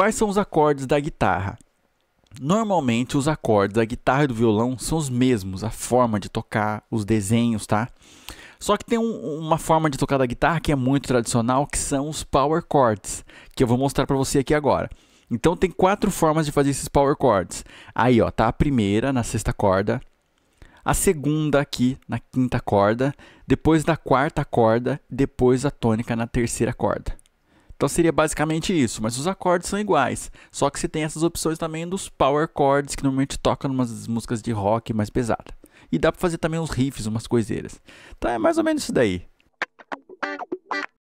Quais são os acordes da guitarra? Normalmente os acordes da guitarra e do violão são os mesmos, a forma de tocar, os desenhos, tá? Só que tem um, uma forma de tocar da guitarra que é muito tradicional, que são os power chords, que eu vou mostrar para você aqui agora. Então tem quatro formas de fazer esses power chords. Aí, ó, tá a primeira na sexta corda, a segunda aqui na quinta corda, depois na quarta corda, depois a tônica na terceira corda. Então seria basicamente isso, mas os acordes são iguais, só que você tem essas opções também dos power chords que normalmente tocam umas músicas de rock mais pesada. E dá para fazer também uns riffs, umas coiseiras. Então é mais ou menos isso daí.